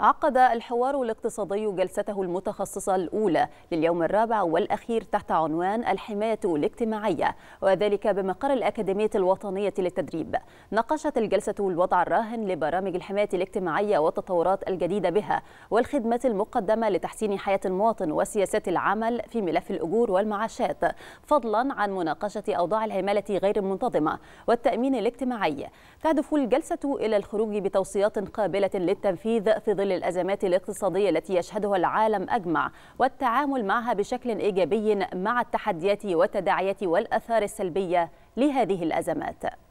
عقد الحوار الاقتصادي جلسته المتخصصة الأولى لليوم الرابع والأخير تحت عنوان الحماية الاجتماعية وذلك بمقر الأكاديمية الوطنية للتدريب ناقشت الجلسة الوضع الراهن لبرامج الحماية الاجتماعية والتطورات الجديدة بها والخدمات المقدمة لتحسين حياة المواطن وسياسات العمل في ملف الأجور والمعاشات فضلا عن مناقشة أوضاع العمالة غير المنتظمة والتأمين الاجتماعي تهدف الجلسة إلى الخروج بتوصيات قابلة للتنفيذ في ظل ظل الأزمات الاقتصادية التي يشهدها العالم أجمع والتعامل معها بشكل إيجابي مع التحديات والتداعيات والأثار السلبية لهذه الأزمات